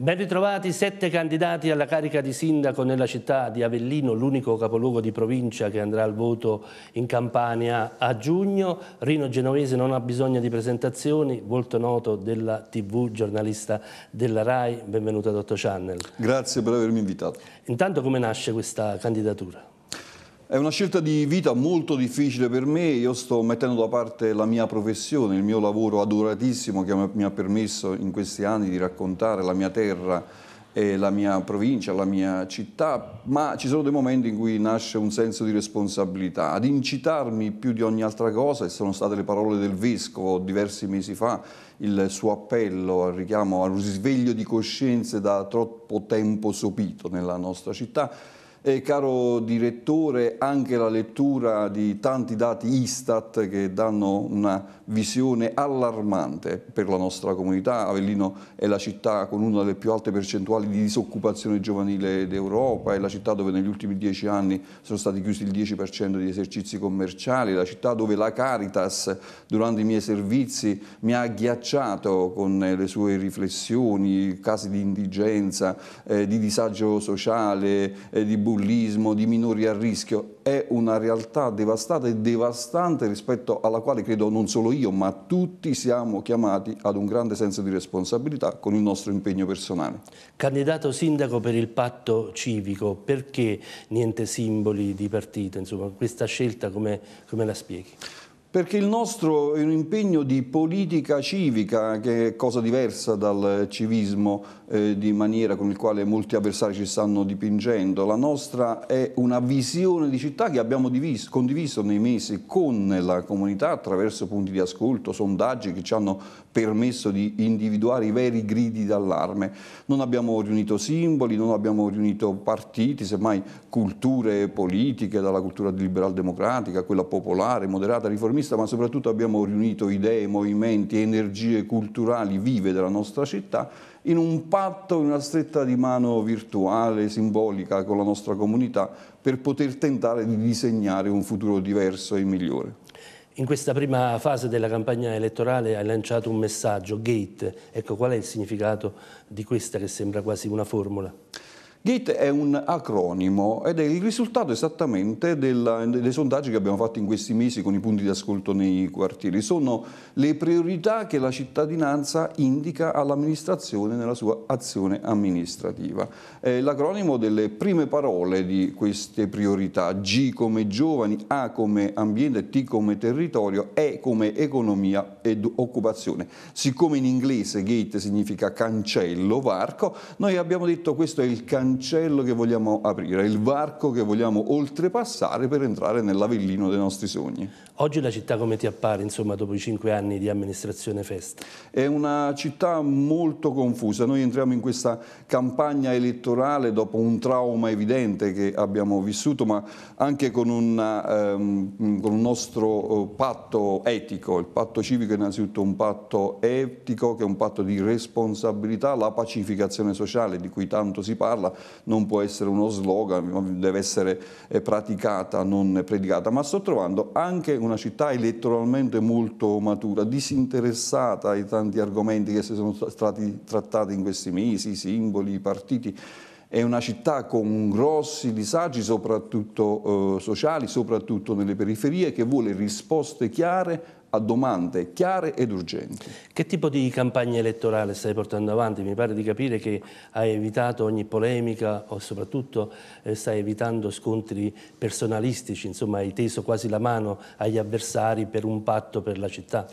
Ben ritrovati sette candidati alla carica di sindaco nella città di Avellino, l'unico capoluogo di provincia che andrà al voto in Campania a giugno. Rino Genovese non ha bisogno di presentazioni, volto noto della TV, giornalista della RAI. Benvenuto ad 8 Channel. Grazie per avermi invitato. Intanto come nasce questa candidatura? È una scelta di vita molto difficile per me, io sto mettendo da parte la mia professione, il mio lavoro adoratissimo che mi ha permesso in questi anni di raccontare la mia terra e la mia provincia, la mia città, ma ci sono dei momenti in cui nasce un senso di responsabilità. Ad incitarmi più di ogni altra cosa e sono state le parole del Vescovo diversi mesi fa, il suo appello al richiamo, al risveglio di coscienze da troppo tempo sopito nella nostra città, e caro direttore, anche la lettura di tanti dati Istat che danno una visione allarmante per la nostra comunità. Avellino è la città con una delle più alte percentuali di disoccupazione giovanile d'Europa, è la città dove negli ultimi dieci anni sono stati chiusi il 10% di esercizi commerciali, è la città dove la Caritas durante i miei servizi mi ha agghiacciato con eh, le sue riflessioni, casi di indigenza, eh, di disagio sociale, eh, di bullismo, di minori a rischio, è una realtà devastata e devastante rispetto alla quale credo non solo io, ma tutti siamo chiamati ad un grande senso di responsabilità con il nostro impegno personale. Candidato sindaco per il patto civico, perché niente simboli di partito? Insomma, questa scelta come, come la spieghi? Perché il nostro è un impegno di politica civica, che è cosa diversa dal civismo eh, di maniera con il quale molti avversari ci stanno dipingendo. La nostra è una visione di città che abbiamo diviso, condiviso nei mesi con la comunità attraverso punti di ascolto, sondaggi che ci hanno permesso di individuare i veri gridi d'allarme. Non abbiamo riunito simboli, non abbiamo riunito partiti, semmai culture politiche, dalla cultura liberal democratica, quella popolare, moderata, riformista riformista, ma soprattutto abbiamo riunito idee, movimenti, energie culturali vive della nostra città in un patto, in una stretta di mano virtuale, simbolica con la nostra comunità per poter tentare di disegnare un futuro diverso e migliore. In questa prima fase della campagna elettorale hai lanciato un messaggio, Gate, ecco qual è il significato di questa che sembra quasi una formula? GATE è un acronimo ed è il risultato esattamente della, dei sondaggi che abbiamo fatto in questi mesi con i punti di ascolto nei quartieri. Sono le priorità che la cittadinanza indica all'amministrazione nella sua azione amministrativa. È l'acronimo delle prime parole di queste priorità, G come giovani, A come ambiente, T come territorio, E come economia ed occupazione. Siccome in inglese GATE significa cancello, varco, noi abbiamo detto questo è il cancello cancello che vogliamo aprire, il varco che vogliamo oltrepassare per entrare nell'avellino dei nostri sogni. Oggi la città come ti appare, insomma, dopo i cinque anni di amministrazione Festa? È una città molto confusa. Noi entriamo in questa campagna elettorale dopo un trauma evidente che abbiamo vissuto, ma anche con, una, ehm, con un nostro eh, patto etico. Il patto civico è innanzitutto un patto etico, che è un patto di responsabilità, la pacificazione sociale di cui tanto si parla, non può essere uno slogan, deve essere eh, praticata, non predicata, ma sto trovando anche una città elettoralmente molto matura, disinteressata ai tanti argomenti che si sono stati trattati in questi mesi, i simboli, i partiti è una città con grossi disagi, soprattutto eh, sociali, soprattutto nelle periferie, che vuole risposte chiare a domande chiare ed urgenti. Che tipo di campagna elettorale stai portando avanti? Mi pare di capire che hai evitato ogni polemica o soprattutto eh, stai evitando scontri personalistici, insomma hai teso quasi la mano agli avversari per un patto per la città.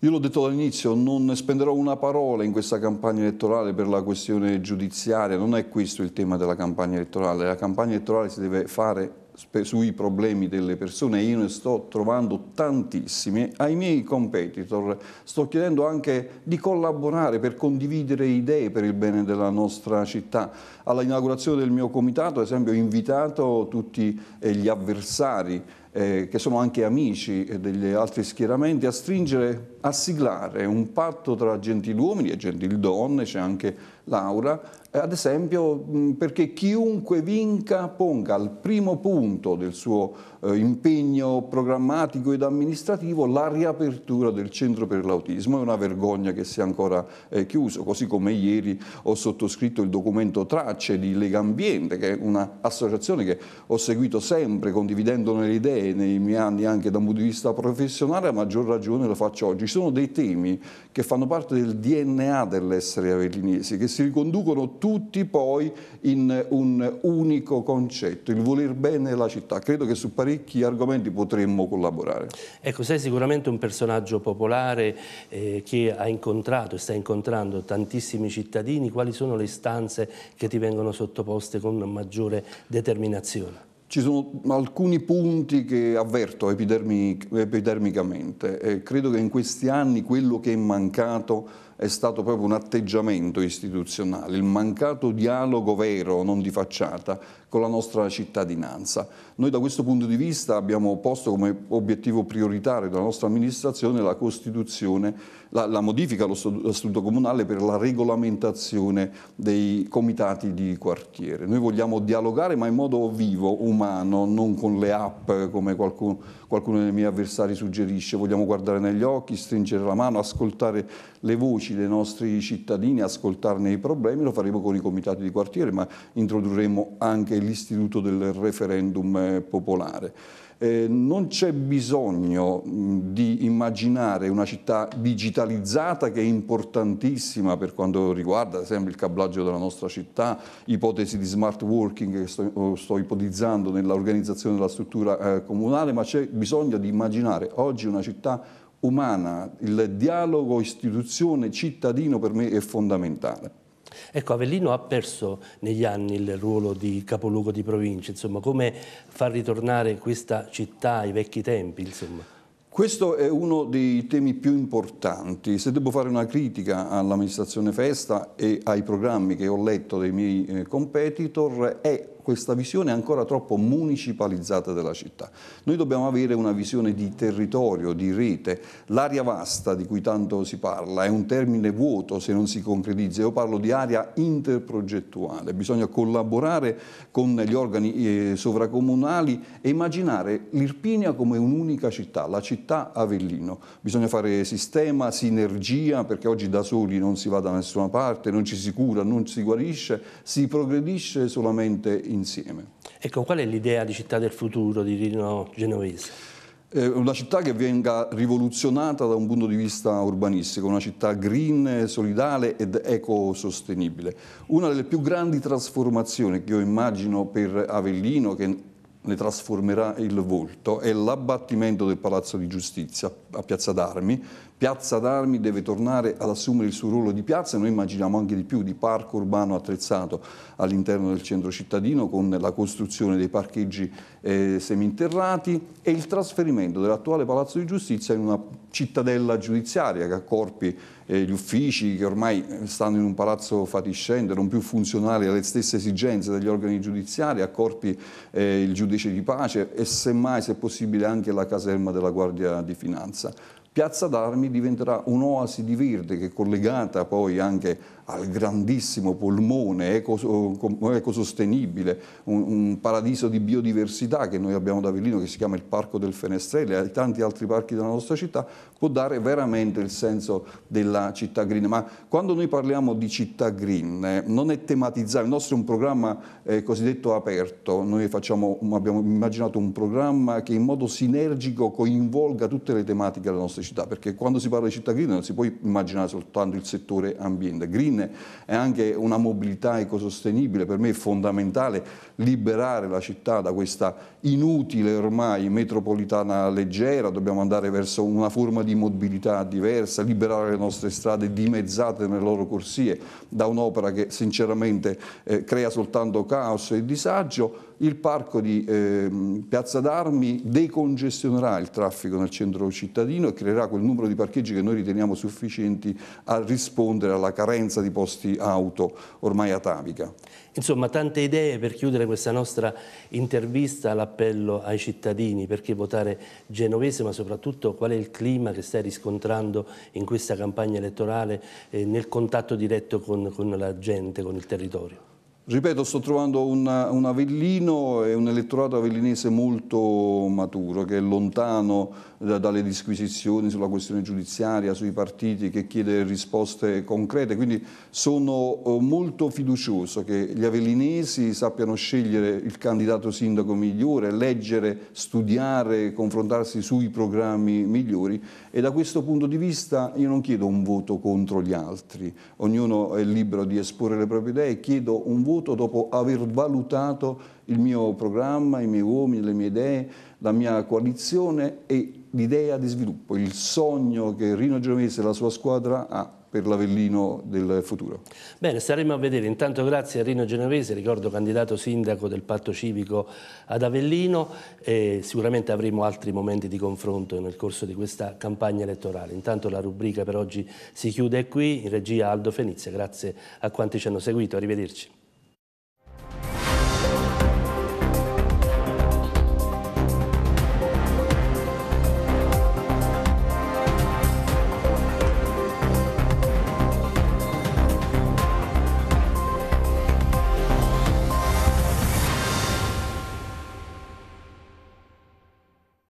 Io l'ho detto dall'inizio, non spenderò una parola in questa campagna elettorale per la questione giudiziaria, non è questo il tema della campagna elettorale, la campagna elettorale si deve fare sui problemi delle persone io ne sto trovando tantissimi, ai miei competitor sto chiedendo anche di collaborare per condividere idee per il bene della nostra città. All'inaugurazione del mio comitato, ad esempio, ho invitato tutti eh, gli avversari eh, che sono anche amici eh, degli altri schieramenti, a stringere, a siglare un patto tra gentiluomini e gentildonne, c'è anche Laura, eh, ad esempio perché chiunque vinca ponga al primo punto del suo eh, impegno programmatico ed amministrativo la riapertura del centro per l'autismo, è una vergogna che sia ancora eh, chiuso, così come ieri ho sottoscritto il documento Tracce di Lega Ambiente, che è un'associazione che ho seguito sempre condividendone le idee nei miei anni anche da un punto di vista professionale, a maggior ragione lo faccio oggi. Ci sono dei temi che fanno parte del DNA dell'essere avellinesi, che si riconducono tutti poi in un unico concetto, il voler bene la città. Credo che su parecchi argomenti potremmo collaborare. Ecco, sei sicuramente un personaggio popolare eh, che ha incontrato e sta incontrando tantissimi cittadini. Quali sono le istanze che ti vengono sottoposte con maggiore determinazione? Ci sono alcuni punti che avverto epidermic epidermicamente. Eh, credo che in questi anni quello che è mancato è stato proprio un atteggiamento istituzionale, il mancato dialogo vero, non di facciata, con la nostra cittadinanza. Noi da questo punto di vista abbiamo posto come obiettivo prioritario della nostra amministrazione la Costituzione, la, la modifica allo Statuto Comunale per la regolamentazione dei comitati di quartiere. Noi vogliamo dialogare ma in modo vivo, umano, non con le app come qualcuno, qualcuno dei miei avversari suggerisce. Vogliamo guardare negli occhi, stringere la mano, ascoltare le voci amici dei nostri cittadini, ascoltarne i problemi, lo faremo con i comitati di quartiere, ma introdurremo anche l'istituto del referendum eh, popolare. Eh, non c'è bisogno mh, di immaginare una città digitalizzata che è importantissima per quanto riguarda ad esempio il cablaggio della nostra città, ipotesi di smart working che sto, oh, sto ipotizzando nell'organizzazione della struttura eh, comunale, ma c'è bisogno di immaginare oggi una città umana, il dialogo istituzione-cittadino per me è fondamentale. Ecco, Avellino ha perso negli anni il ruolo di capoluogo di provincia, insomma, come far ritornare questa città ai vecchi tempi, insomma? Questo è uno dei temi più importanti. Se devo fare una critica all'amministrazione Festa e ai programmi che ho letto dei miei eh, competitor, è questa visione è ancora troppo municipalizzata della città. Noi dobbiamo avere una visione di territorio, di rete. L'area vasta di cui tanto si parla è un termine vuoto se non si concretizza. Io parlo di area interprogettuale. Bisogna collaborare con gli organi eh, sovracomunali e immaginare l'Irpinia come un'unica città, la città Avellino. Bisogna fare sistema, sinergia, perché oggi da soli non si va da nessuna parte, non ci si cura, non si guarisce, si progredisce solamente in insieme. Ecco, qual è l'idea di città del futuro di Rino Genovese? Eh, una città che venga rivoluzionata da un punto di vista urbanistico, una città green, solidale ed ecosostenibile. Una delle più grandi trasformazioni che io immagino per Avellino, che ne trasformerà il volto, è l'abbattimento del Palazzo di Giustizia a Piazza d'Armi. Piazza d'Armi deve tornare ad assumere il suo ruolo di piazza, noi immaginiamo anche di più, di parco urbano attrezzato all'interno del centro cittadino con la costruzione dei parcheggi eh, seminterrati e il trasferimento dell'attuale Palazzo di Giustizia in una cittadella giudiziaria che accorpi eh, gli uffici che ormai stanno in un palazzo fatiscente, non più funzionali alle stesse esigenze degli organi giudiziari, accorpi eh, il giudice di pace e semmai se possibile anche la caserma della Guardia di Finanza. Piazza d'Armi diventerà un'oasi di verde che è collegata poi anche al grandissimo polmone ecosostenibile, un, paradiso di biodiversità che noi abbiamo da Avellino che si chiama il Parco del Fenestrelli e tanti altri parchi della nostra città, può dare veramente il senso della città green. Ma quando noi parliamo di città green eh, non è tematizzare, il nostro è un programma eh, cosiddetto aperto, noi facciamo, abbiamo immaginato un programma che in modo sinergico coinvolga tutte le tematiche della nostra città, perché quando si parla di città green non si può immaginare soltanto il settore ambiente. Green green e anche una mobilità ecosostenibile. Per me è fondamentale liberare la città da questa inutile ormai metropolitana leggera, dobbiamo andare verso una forma di mobilità diversa, liberare le nostre strade dimezzate nelle loro corsie da un'opera che sinceramente eh, crea soltanto caos e disagio il parco di eh, Piazza d'Armi decongestionerà il traffico nel centro cittadino e creerà quel numero di parcheggi che noi riteniamo sufficienti a rispondere alla carenza di posti auto ormai atavica. Insomma, tante idee per chiudere questa nostra intervista, l'appello ai cittadini, perché votare genovese, ma soprattutto qual è il clima che stai riscontrando in questa campagna elettorale eh, nel contatto diretto con, con la gente, con il territorio? Ripeto, sto trovando una, un Avellino e un elettorato avellinese molto maturo, che è lontano da, dalle disquisizioni sulla questione giudiziaria, sui partiti, che chiede risposte concrete. Quindi sono eh, molto fiducioso che gli avellinesi sappiano scegliere il candidato sindaco migliore, leggere, studiare, confrontarsi sui programmi migliori. E da questo punto di vista io non chiedo un voto contro gli altri, ognuno è libero di esporre le proprie idee, chiedo un voto dovuto dopo aver valutato il mio programma, i miei uomini, le mie idee, la mia coalizione e l'idea di sviluppo, il sogno che Rino Genovese e la sua squadra ha per l'Avellino del futuro. Bene, staremo a vedere. Intanto grazie a Rino Genovese, ricordo candidato sindaco del patto civico ad Avellino e sicuramente avremo altri momenti di confronto nel corso di questa campagna elettorale. Intanto la rubrica per oggi si chiude qui, in regia Aldo Fenizia, grazie a quanti ci hanno seguito, arrivederci.